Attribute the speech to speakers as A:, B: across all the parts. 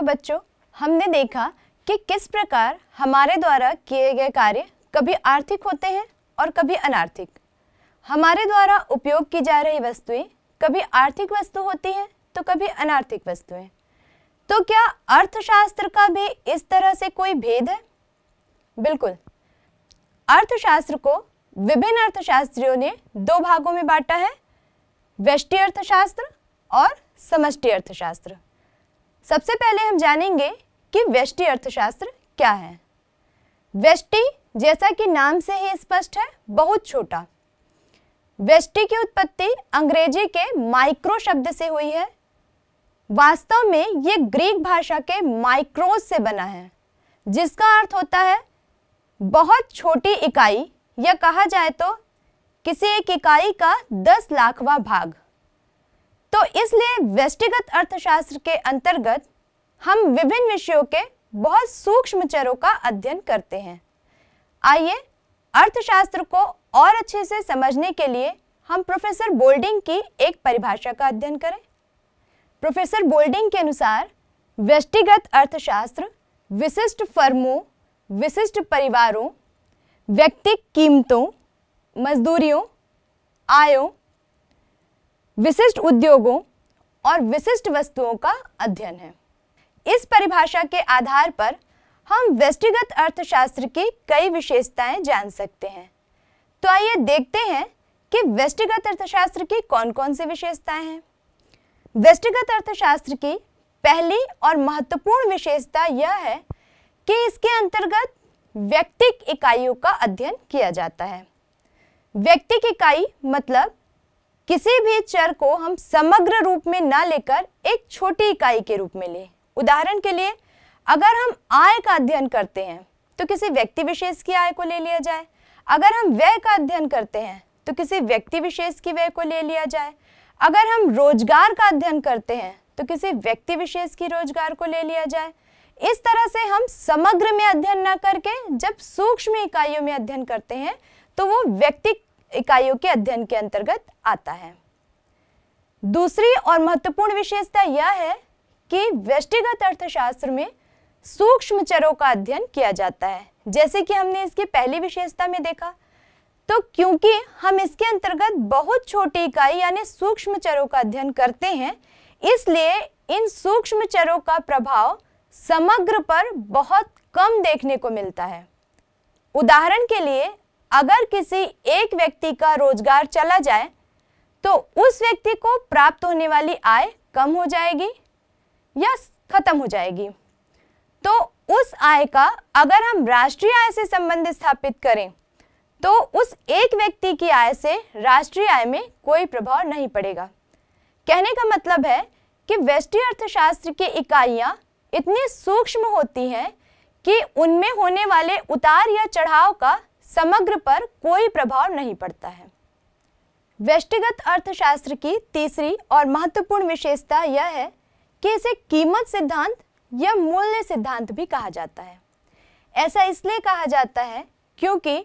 A: तो बच्चों हमने देखा कि किस प्रकार हमारे द्वारा किए गए कार्य कभी आर्थिक होते हैं और कभी अनार्थिक हमारे द्वारा उपयोग की जा रही वस्तुएं कभी आर्थिक वस्तु होती हैं तो कभी अनार्थिक वस्तुएं तो क्या अर्थशास्त्र का भी इस तरह से कोई भेद है बिल्कुल अर्थशास्त्र को विभिन्न अर्थशास्त्रियों ने दो भागों में बांटा है वैष्टि अर्थशास्त्र और समष्टि अर्थशास्त्र सबसे पहले हम जानेंगे कि व्यष्टि अर्थशास्त्र क्या है व्यष्टि जैसा कि नाम से ही स्पष्ट है बहुत छोटा व्यष्टि की उत्पत्ति अंग्रेजी के माइक्रो शब्द से हुई है वास्तव में ये ग्रीक भाषा के माइक्रोस से बना है जिसका अर्थ होता है बहुत छोटी इकाई या कहा जाए तो किसी एक इकाई का दस लाखवा भाग तो इसलिए व्यष्टिगत अर्थशास्त्र के अंतर्गत हम विभिन्न विषयों के बहुत सूक्ष्म चरों का अध्ययन करते हैं आइए अर्थशास्त्र को और अच्छे से समझने के लिए हम प्रोफेसर बोल्डिंग की एक परिभाषा का अध्ययन करें प्रोफेसर बोल्डिंग के अनुसार व्यष्टिगत अर्थशास्त्र विशिष्ट फर्मों विशिष्ट परिवारों व्यक्ति कीमतों मजदूरियों आयों विशिष्ट उद्योगों और विशिष्ट वस्तुओं का अध्ययन है इस परिभाषा के आधार पर हम व्यक्तिगत अर्थशास्त्र की कई विशेषताएं जान सकते हैं तो आइए देखते हैं कि व्यक्तिगत अर्थशास्त्र की कौन कौन सी विशेषताएं हैं व्यक्तिगत अर्थशास्त्र की पहली और महत्वपूर्ण विशेषता यह है कि इसके अंतर्गत व्यक्तिक इकाइयों का अध्ययन किया जाता है व्यक्तिक इकाई मतलब किसी भी चर को हम समग्र रूप में ना लेकर एक छोटी इकाई के रूप में लें उदाहरण के लिए अगर हम आय का अध्ययन करते हैं तो किसी व्यक्ति विशेष की आय को ले लिया जाए अगर हम व्यय का अध्ययन करते हैं तो किसी व्यक्ति विशेष की व्यय को ले लिया जाए अगर हम रोजगार का अध्ययन करते हैं तो किसी व्यक्ति विशेष की रोजगार को ले लिया जाए इस तरह से हम समग्र में अध्ययन न करके जब सूक्ष्म इकाइयों में अध्ययन करते हैं तो वो व्यक्ति इकाइयों के अध्ययन के अंतर्गत आता है दूसरी और महत्वपूर्ण विशेषता यह है कि व्यष्टिगत अर्थशास्त्र में सूक्ष्म चरों का अध्ययन किया जाता है जैसे कि हमने इसकी पहली विशेषता में देखा तो क्योंकि हम इसके अंतर्गत बहुत छोटी इकाई यानी सूक्ष्म चरों का अध्ययन करते हैं इसलिए इन सूक्ष्म चरों का प्रभाव समग्र पर बहुत कम देखने को मिलता है उदाहरण के लिए अगर किसी एक व्यक्ति का रोजगार चला जाए तो उस व्यक्ति को प्राप्त होने वाली आय कम हो जाएगी या खत्म हो जाएगी तो उस आय का अगर हम राष्ट्रीय आय से संबंध स्थापित करें तो उस एक व्यक्ति की आय से राष्ट्रीय आय में कोई प्रभाव नहीं पड़ेगा कहने का मतलब है कि वैष्टी अर्थशास्त्र की इकाइयाँ इतनी सूक्ष्म होती हैं कि उनमें होने वाले उतार या चढ़ाव का समग्र पर कोई प्रभाव नहीं पड़ता है व्यष्टिगत अर्थशास्त्र की तीसरी और महत्वपूर्ण विशेषता यह है कि इसे कीमत सिद्धांत या मूल्य सिद्धांत भी कहा जाता है ऐसा इसलिए कहा जाता है क्योंकि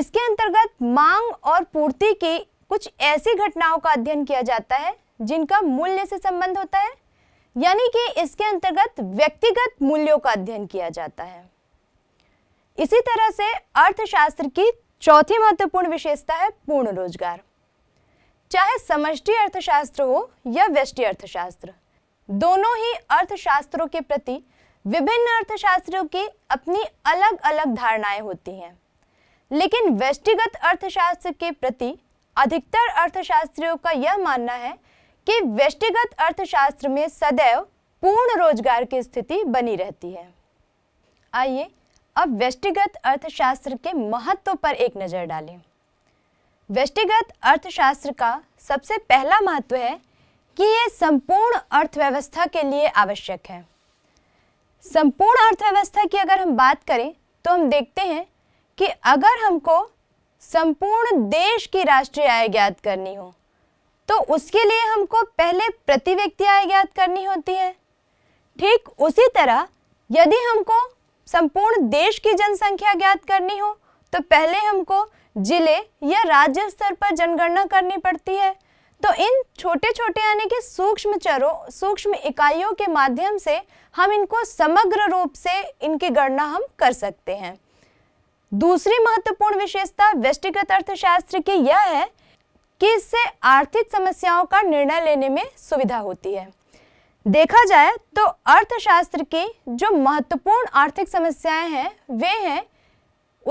A: इसके अंतर्गत मांग और पूर्ति की कुछ ऐसी घटनाओं का अध्ययन किया जाता है जिनका मूल्य से संबंध होता है यानी कि इसके अंतर्गत व्यक्तिगत मूल्यों का अध्ययन किया जाता है इसी तरह से अर्थशास्त्र की चौथी महत्वपूर्ण विशेषता है पूर्ण रोजगार चाहे समष्टि अर्थशास्त्र हो या व्यष्टि अर्थशास्त्र दोनों ही अर्थशास्त्रों के प्रति विभिन्न अर्थशास्त्रों की अपनी अलग अलग धारणाएं होती हैं लेकिन व्यष्टिगत अर्थशास्त्र के प्रति अधिकतर अर्थशास्त्रियों का यह मानना है कि व्यष्टिगत अर्थशास्त्र में सदैव पूर्ण रोजगार की स्थिति बनी रहती है आइए अब व्यष्टिगत अर्थशास्त्र के महत्व पर एक नज़र डालें व्यष्टिगत अर्थशास्त्र का सबसे पहला महत्व है कि ये संपूर्ण अर्थव्यवस्था के लिए आवश्यक है संपूर्ण अर्थव्यवस्था की अगर हम बात करें तो हम देखते हैं कि अगर हमको संपूर्ण देश की राष्ट्रीय आय ज्ञात करनी हो तो उसके लिए हमको पहले प्रति व्यक्ति आय ज्ञात करनी होती है ठीक उसी तरह यदि हमको संपूर्ण देश की जनसंख्या ज्ञात करनी हो तो पहले हमको जिले या राज्य स्तर पर जनगणना करनी पड़ती है तो इन छोटे छोटे यानी कि सूक्ष्म चरों सूक्ष्म इकाइयों के माध्यम से हम इनको समग्र रूप से इनकी गणना हम कर सकते हैं दूसरी महत्वपूर्ण विशेषता व्यष्टिगत अर्थशास्त्र की यह है कि इससे आर्थिक समस्याओं का निर्णय लेने में सुविधा होती है देखा जाए तो अर्थशास्त्र की जो महत्वपूर्ण आर्थिक समस्याएं हैं वे हैं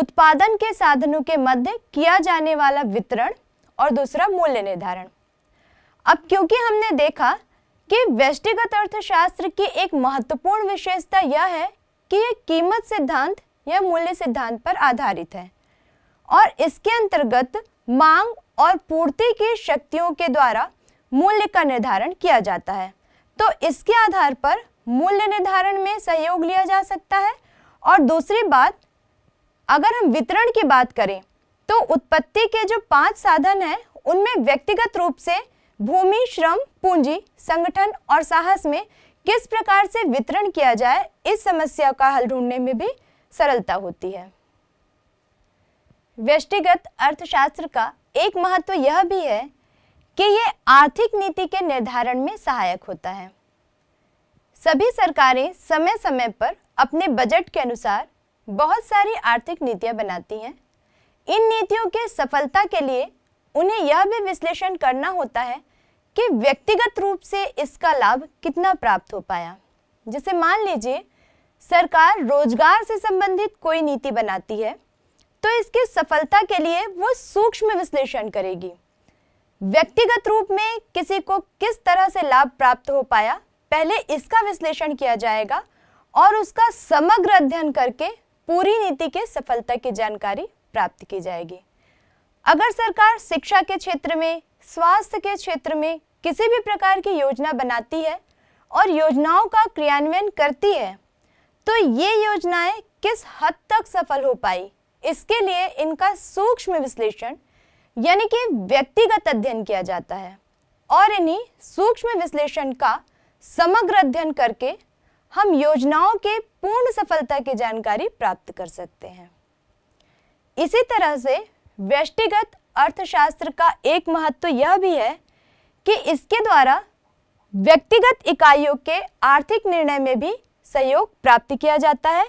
A: उत्पादन के साधनों के मध्य किया जाने वाला वितरण और दूसरा मूल्य निर्धारण अब क्योंकि हमने देखा कि व्यष्टिगत अर्थशास्त्र की एक महत्वपूर्ण विशेषता यह है कि यह कीमत सिद्धांत या मूल्य सिद्धांत पर आधारित है और इसके अंतर्गत मांग और पूर्ति की शक्तियों के द्वारा मूल्य का निर्धारण किया जाता है तो इसके आधार पर मूल्य निर्धारण में सहयोग लिया जा सकता है और दूसरी बात अगर हम वितरण की बात करें तो उत्पत्ति के जो पांच साधन हैं उनमें व्यक्तिगत रूप से भूमि श्रम पूंजी संगठन और साहस में किस प्रकार से वितरण किया जाए इस समस्या का हल ढूंढने में भी सरलता होती है व्यक्तिगत अर्थशास्त्र का एक महत्व यह भी है कि ये आर्थिक नीति के निर्धारण में सहायक होता है सभी सरकारें समय समय पर अपने बजट के अनुसार बहुत सारी आर्थिक नीतियां बनाती हैं इन नीतियों के सफलता के लिए उन्हें यह भी विश्लेषण करना होता है कि व्यक्तिगत रूप से इसका लाभ कितना प्राप्त हो पाया जैसे मान लीजिए सरकार रोजगार से संबंधित कोई नीति बनाती है तो इसकी सफलता के लिए वो सूक्ष्म विश्लेषण करेगी व्यक्तिगत रूप में किसी को किस तरह से लाभ प्राप्त हो पाया पहले इसका विश्लेषण किया जाएगा और उसका समग्र अध्ययन करके पूरी नीति के सफलता की जानकारी प्राप्त की जाएगी अगर सरकार शिक्षा के क्षेत्र में स्वास्थ्य के क्षेत्र में किसी भी प्रकार की योजना बनाती है और योजनाओं का क्रियान्वयन करती है तो ये योजनाएं किस हद तक सफल हो पाई इसके लिए इनका सूक्ष्म विश्लेषण यानी कि व्यक्तिगत अध्ययन किया जाता है और इन्हीं सूक्ष्म विश्लेषण का समग्र अध्ययन करके हम योजनाओं के पूर्ण सफलता की जानकारी प्राप्त कर सकते हैं इसी तरह से व्यक्तिगत अर्थशास्त्र का एक महत्व यह भी है कि इसके द्वारा व्यक्तिगत इकाइयों के आर्थिक निर्णय में भी सहयोग प्राप्त किया जाता है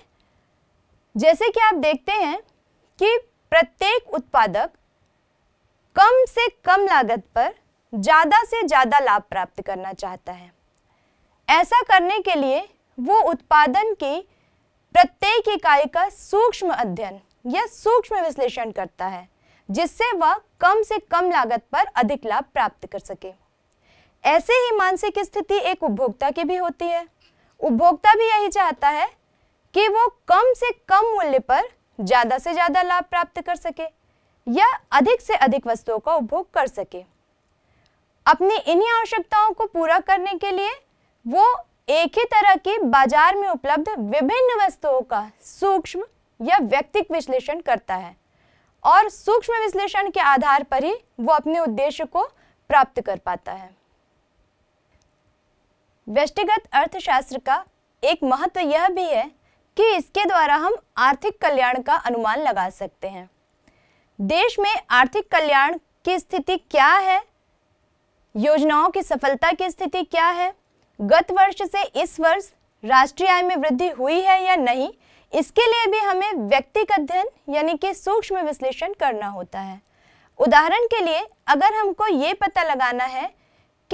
A: जैसे कि आप देखते हैं कि प्रत्येक उत्पादक कम से कम लागत पर ज़्यादा से ज़्यादा लाभ प्राप्त करना चाहता है ऐसा करने के लिए वो उत्पादन की प्रत्येक इकाई का सूक्ष्म अध्ययन या सूक्ष्म विश्लेषण करता है जिससे वह कम से कम लागत पर अधिक लाभ प्राप्त कर सके ऐसे ही मानसिक स्थिति एक उपभोक्ता की भी होती है उपभोक्ता भी यही चाहता है कि वो कम से कम मूल्य पर ज़्यादा से ज़्यादा लाभ प्राप्त कर सके या अधिक से अधिक वस्तुओं का उपभोग कर सके अपनी इन्हीं आवश्यकताओं को पूरा करने के लिए वो एक ही तरह की बाजार में उपलब्ध विभिन्न वस्तुओं का सूक्ष्म या व्यक्तिक विश्लेषण करता है और सूक्ष्म विश्लेषण के आधार पर ही वो अपने उद्देश्य को प्राप्त कर पाता है व्यक्तिगत अर्थशास्त्र का एक महत्व यह भी है कि इसके द्वारा हम आर्थिक कल्याण का अनुमान लगा सकते हैं देश में आर्थिक कल्याण की स्थिति क्या है योजनाओं की सफलता की स्थिति क्या है गत वर्ष से इस वर्ष राष्ट्रीय आय में वृद्धि हुई है या नहीं इसके लिए भी हमें व्यक्तिगत अध्ययन यानी कि सूक्ष्म विश्लेषण करना होता है उदाहरण के लिए अगर हमको ये पता लगाना है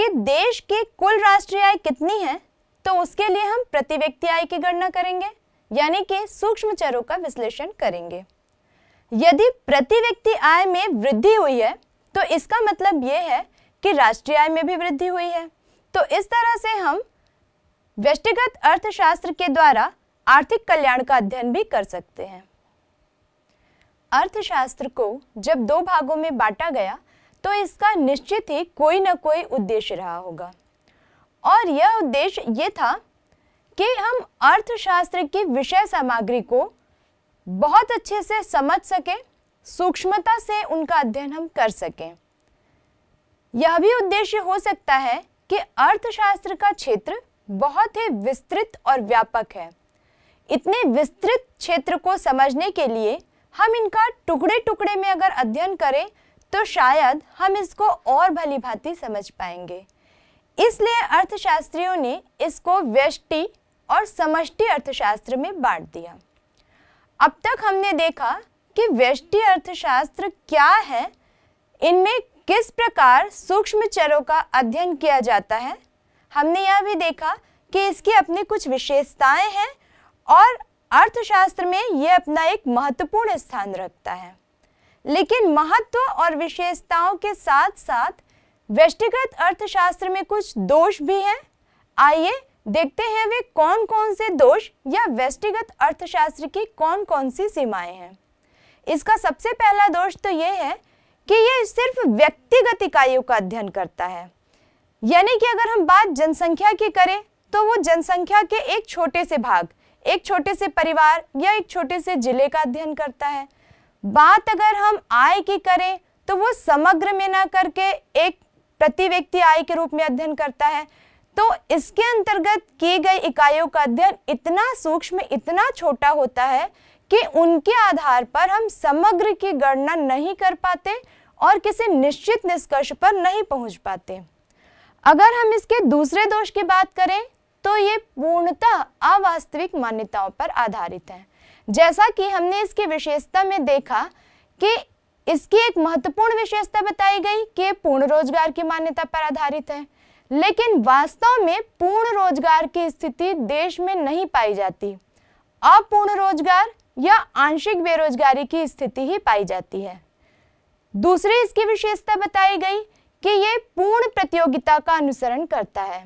A: कि देश की कुल राष्ट्रीय आय कितनी है तो उसके लिए हम प्रति व्यक्ति आय की गणना करेंगे यानी कि सूक्ष्म चरों का विश्लेषण करेंगे यदि प्रति व्यक्ति आय में वृद्धि हुई है तो इसका मतलब ये है कि राष्ट्रीय आय में भी वृद्धि हुई है तो इस तरह से हम व्यक्तिगत अर्थशास्त्र के द्वारा आर्थिक कल्याण का अध्ययन भी कर सकते हैं अर्थशास्त्र को जब दो भागों में बांटा गया तो इसका निश्चित ही कोई ना कोई उद्देश्य रहा होगा और यह उद्देश्य ये था कि हम अर्थशास्त्र की विषय सामग्री को बहुत अच्छे से समझ सकें सूक्ष्मता से उनका अध्ययन हम कर सकें यह भी उद्देश्य हो सकता है कि अर्थशास्त्र का क्षेत्र बहुत ही विस्तृत और व्यापक है इतने विस्तृत क्षेत्र को समझने के लिए हम इनका टुकड़े टुकड़े में अगर अध्ययन करें तो शायद हम इसको और भली भांति समझ पाएंगे इसलिए अर्थशास्त्रियों ने इसको व्यष्टि और समष्टि अर्थशास्त्र में बांट दिया अब तक हमने देखा कि व्यष्टि अर्थशास्त्र क्या है इनमें किस प्रकार सूक्ष्म चरों का अध्ययन किया जाता है हमने यह भी देखा कि इसकी अपनी कुछ विशेषताएं हैं और अर्थशास्त्र में ये अपना एक महत्वपूर्ण स्थान रखता है लेकिन महत्व और विशेषताओं के साथ साथ व्यष्टिगत अर्थशास्त्र में कुछ दोष भी हैं आइए देखते हैं वे कौन कौन से दोष या व्यष्टिगत अर्थशास्त्र की कौन कौन सी सीमाएं हैं इसका सबसे पहला दोष तो ये है कि ये सिर्फ व्यक्तिगत इकाइयों का अध्ययन करता है यानी कि अगर हम बात जनसंख्या की करें तो वो जनसंख्या के एक छोटे से भाग एक छोटे से परिवार या एक छोटे से जिले का अध्ययन करता है बात अगर हम आय की करें तो वो समग्र में ना करके एक प्रति व्यक्ति आय के रूप में अध्ययन करता है तो इसके अंतर्गत की गई इकाइयों का अध्ययन इतना सूक्ष्म इतना छोटा होता है कि उनके आधार पर हम समग्र की गणना नहीं कर पाते और किसी निश्चित निष्कर्ष पर नहीं पहुंच पाते अगर हम इसके दूसरे दोष की बात करें तो ये पूर्णतः अवास्तविक मान्यताओं पर आधारित है जैसा कि हमने इसकी विशेषता में देखा कि इसकी एक महत्वपूर्ण विशेषता बताई गई कि पूर्ण रोजगार की मान्यता पर आधारित है लेकिन वास्तव में पूर्ण रोजगार की स्थिति देश में नहीं पाई जाती अपूर्ण रोजगार या आंशिक बेरोजगारी की स्थिति ही पाई जाती है दूसरी इसकी विशेषता बताई गई कि ये पूर्ण प्रतियोगिता का अनुसरण करता है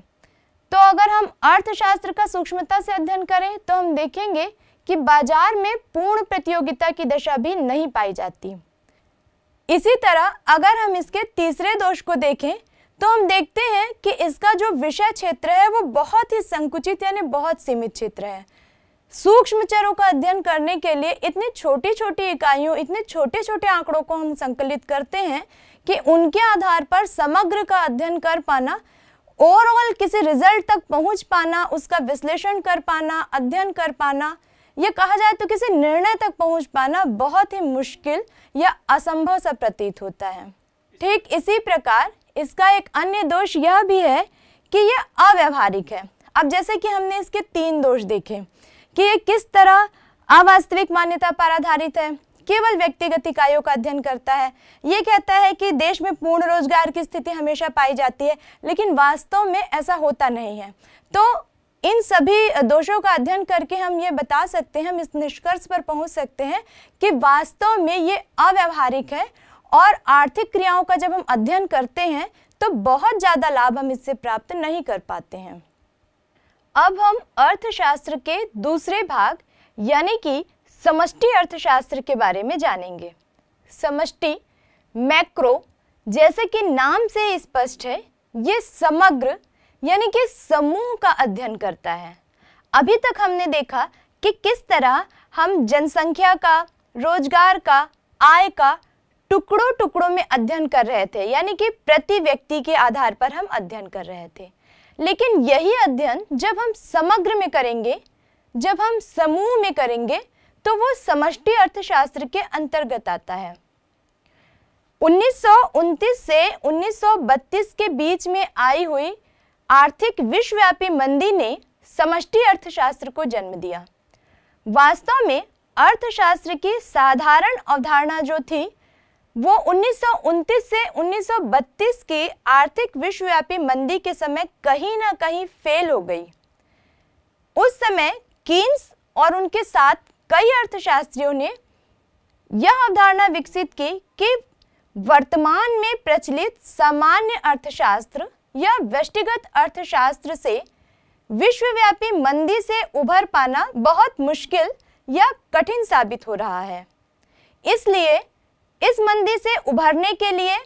A: तो अगर हम अर्थशास्त्र का सूक्ष्मता से अध्ययन करें तो हम देखेंगे कि बाजार में पूर्ण प्रतियोगिता की दशा भी नहीं पाई जाती इसी तरह अगर हम इसके तीसरे दोष को देखें तो हम देखते हैं कि इसका जो विषय क्षेत्र है वो बहुत ही संकुचित यानी बहुत सीमित क्षेत्र है सूक्ष्म चरों का अध्ययन करने के लिए इतनी छोटी छोटी इकाइयों इतने छोटे छोटे आंकड़ों को हम संकलित करते हैं कि उनके आधार पर समग्र का अध्ययन कर पाना ओवरऑल किसी रिजल्ट तक पहुंच पाना उसका विश्लेषण कर पाना अध्ययन कर पाना यह कहा जाए तो किसी निर्णय तक पहुंच पाना बहुत ही मुश्किल या असंभव सा प्रतीत होता है ठीक इसी प्रकार इसका एक अन्य दोष यह भी है कि यह अव्यवहारिक है अब जैसे कि हमने इसके तीन दोष देखे कि ये किस तरह अवास्तविक मान्यता पर आधारित है केवल व्यक्तिगत इकाइयों का अध्ययन करता है ये कहता है कि देश में पूर्ण रोजगार की स्थिति हमेशा पाई जाती है लेकिन वास्तव में ऐसा होता नहीं है तो इन सभी दोषों का अध्ययन करके हम ये बता सकते हैं हम इस निष्कर्ष पर पहुंच सकते हैं कि वास्तव में ये अव्यवहारिक है और आर्थिक क्रियाओं का जब हम अध्ययन करते हैं तो बहुत ज़्यादा लाभ हम इससे प्राप्त नहीं कर पाते हैं अब हम अर्थशास्त्र के दूसरे भाग यानी कि समष्टि अर्थशास्त्र के बारे में जानेंगे समष्टि मैक्रो जैसे कि नाम से स्पष्ट है ये समग्र यानी कि समूह का अध्ययन करता है अभी तक हमने देखा कि किस तरह हम जनसंख्या का रोजगार का आय का टुकड़ों टुकड़ों में अध्ययन कर रहे थे यानी कि प्रति व्यक्ति के आधार पर हम अध्ययन कर रहे थे लेकिन यही अध्ययन जब हम समग्र में करेंगे जब हम समूह में करेंगे तो वो समष्टि अर्थशास्त्र के अंतर्गत आता है उन्नीस से 1932 के बीच में आई हुई आर्थिक विश्वव्यापी मंदी ने समष्टि अर्थशास्त्र को जन्म दिया वास्तव में अर्थशास्त्र की साधारण अवधारणा जो थी वो उन्नीस से 1932 की आर्थिक विश्वव्यापी मंदी के समय कहीं ना कहीं फेल हो गई उस समय कीन्स और उनके साथ कई अर्थशास्त्रियों ने यह अवधारणा विकसित की कि वर्तमान में प्रचलित सामान्य अर्थशास्त्र या व्यक्तिगत अर्थशास्त्र से विश्वव्यापी मंदी से उभर पाना बहुत मुश्किल या कठिन साबित हो रहा है इसलिए इस मंदी से उभरने के लिए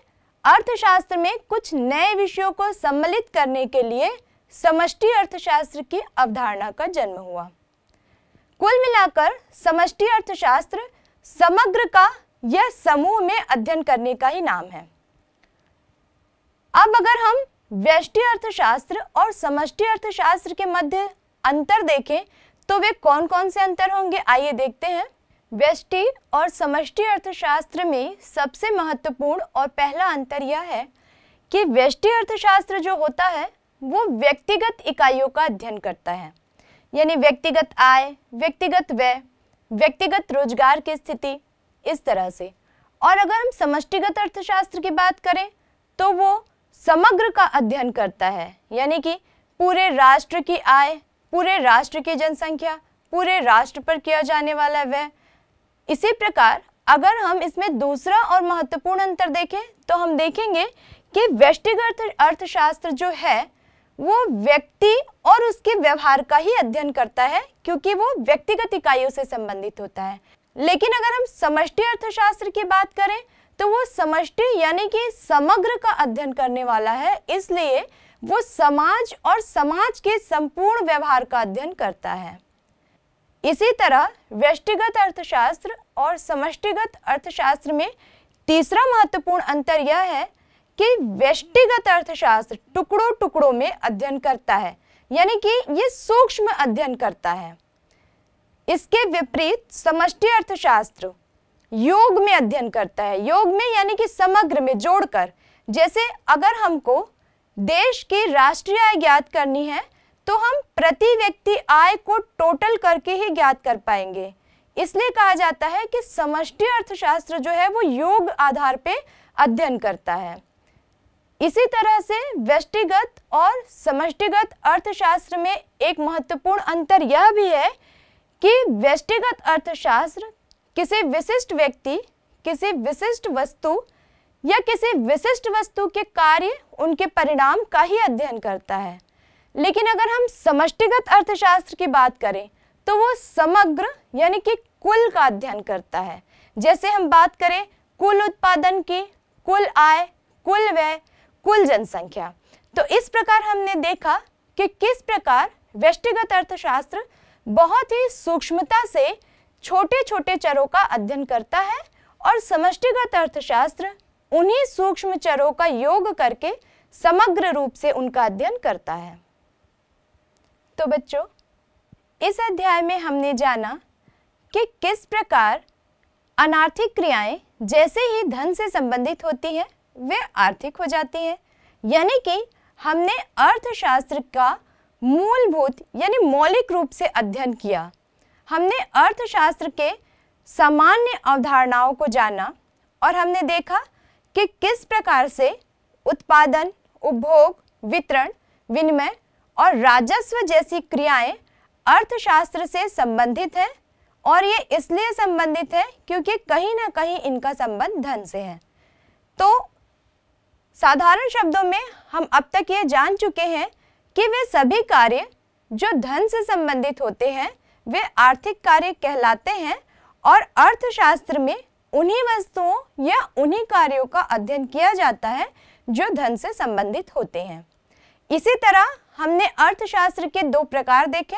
A: अर्थशास्त्र में कुछ नए विषयों को सम्मिलित करने के लिए समष्टि अर्थशास्त्र की अवधारणा का जन्म हुआ कुल मिलाकर समष्टि अर्थशास्त्र समग्र का यह समूह में अध्ययन करने का ही नाम है अब अगर हम व्यष्टि अर्थशास्त्र और समष्टि अर्थशास्त्र के मध्य अंतर देखें तो वे कौन कौन से अंतर होंगे आइए देखते हैं व्यष्टि और समष्टि अर्थशास्त्र में सबसे महत्वपूर्ण और पहला अंतर यह है कि व्यष्टि अर्थशास्त्र जो होता है वो व्यक्तिगत इकाइयों का अध्ययन करता है यानी व्यक्तिगत आय व्यक्तिगत व्यय व्यक्तिगत रोजगार की स्थिति इस तरह से और अगर हम समष्टिगत अर्थशास्त्र की बात करें तो वो समग्र का अध्ययन करता है यानी कि पूरे राष्ट्र की आय पूरे राष्ट्र की जनसंख्या पूरे राष्ट्र पर किया जाने वाला व्यय इसी प्रकार अगर हम इसमें दूसरा और महत्वपूर्ण अंतर देखें तो हम देखेंगे कि व्यष्टिगत अर्थशास्त्र जो है वो व्यक्ति और उसके व्यवहार का ही अध्ययन करता है क्योंकि वो व्यक्तिगत इकाइयों से संबंधित होता है लेकिन अगर हम समष्टि अर्थशास्त्र की बात करें तो वो समष्टि यानी कि समग्र का अध्ययन करने वाला है इसलिए वो समाज और समाज के संपूर्ण व्यवहार का अध्ययन करता है इसी तरह व्यष्टिगत अर्थशास्त्र और समष्टिगत अर्थशास्त्र में तीसरा महत्वपूर्ण अंतर यह है कि व्यष्टिगत अर्थशास्त्र टुकड़ों टुकड़ों में अध्ययन करता है यानी कि ये सूक्ष्म अध्ययन करता है इसके विपरीत समष्टि अर्थशास्त्र योग में अध्ययन करता है योग में यानी कि समग्र में जोड़कर जैसे अगर हमको देश की राष्ट्रीय आय ज्ञात करनी है तो हम प्रति व्यक्ति आय को टोटल करके ही ज्ञात कर पाएंगे इसलिए कहा जाता है कि समष्टि अर्थशास्त्र जो है वो योग आधार पे अध्ययन करता है इसी तरह से व्यष्टिगत और समष्टिगत अर्थशास्त्र में एक महत्वपूर्ण अंतर यह भी है कि व्यष्टिगत अर्थशास्त्र किसी विशिष्ट व्यक्ति किसी विशिष्ट वस्तु या किसी विशिष्ट वस्तु के कार्य उनके परिणाम का ही अध्ययन करता है लेकिन अगर हम समष्टिगत अर्थशास्त्र की बात करें तो वो समग्र यानी कि कुल का अध्ययन करता है जैसे हम बात करें कुल उत्पादन की कुल आय कुल व्यय कुल जनसंख्या तो इस प्रकार हमने देखा कि किस प्रकार व्यष्टिगत अर्थशास्त्र बहुत ही सूक्ष्मता से छोटे छोटे चरों का अध्ययन करता है और समष्टिगत अर्थशास्त्र उन्हीं सूक्ष्म चरों का योग करके समग्र रूप से उनका अध्ययन करता है तो बच्चों इस अध्याय में हमने जाना कि किस प्रकार अनार्थिक क्रियाएं जैसे ही धन से संबंधित होती हैं वे आर्थिक हो जाती हैं यानी कि हमने अर्थशास्त्र का मूलभूत यानी मौलिक रूप से अध्ययन किया हमने अर्थशास्त्र के सामान्य अवधारणाओं को जाना और हमने देखा कि किस प्रकार से उत्पादन उपभोग वितरण विनिमय और राजस्व जैसी क्रियाएं अर्थशास्त्र से संबंधित हैं और ये इसलिए संबंधित है क्योंकि कहीं ना कहीं इनका संबंध धन से है तो साधारण शब्दों में हम अब तक ये जान चुके हैं कि वे सभी कार्य जो धन से संबंधित होते हैं वे आर्थिक कार्य कहलाते हैं और अर्थशास्त्र में उन्हीं वस्तुओं या उन्हीं कार्यों का अध्ययन किया जाता है जो धन से संबंधित होते हैं इसी तरह हमने अर्थशास्त्र के दो प्रकार देखे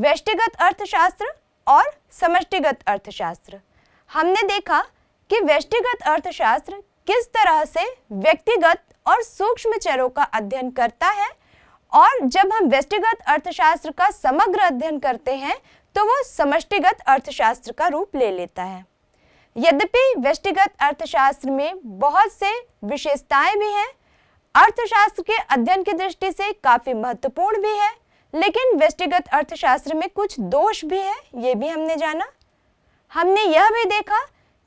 A: व्यष्टिगत अर्थशास्त्र और समष्टिगत अर्थशास्त्र हमने देखा कि व्यष्टिगत अर्थशास्त्र किस तरह से व्यक्तिगत और सूक्ष्म चरों का अध्ययन करता है और जब हम व्यष्टिगत अर्थशास्त्र का समग्र अध्ययन करते हैं तो वो समष्टिगत अर्थशास्त्र का रूप ले लेता है यद्यपि व्यष्टिगत अर्थशास्त्र में बहुत से विशेषताएं भी हैं अर्थशास्त्र के अध्ययन की दृष्टि से काफी महत्वपूर्ण भी है लेकिन व्यक्तिगत अर्थशास्त्र में कुछ दोष भी है ये भी हमने जाना हमने यह भी देखा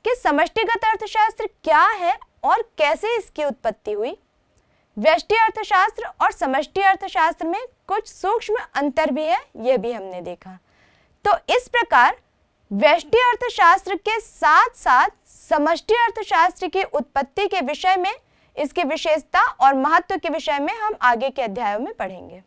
A: कि समष्टिगत अर्थशास्त्र क्या है और कैसे इसकी उत्पत्ति हुई व्यष्टि अर्थशास्त्र और समष्टि अर्थशास्त्र में कुछ सूक्ष्म अंतर भी है यह भी हमने देखा तो इस प्रकार व्यष्टि अर्थशास्त्र के साथ साथ समष्टि अर्थशास्त्र की उत्पत्ति के विषय में इसकी विशेषता और महत्व के विषय में हम आगे के अध्यायों में पढ़ेंगे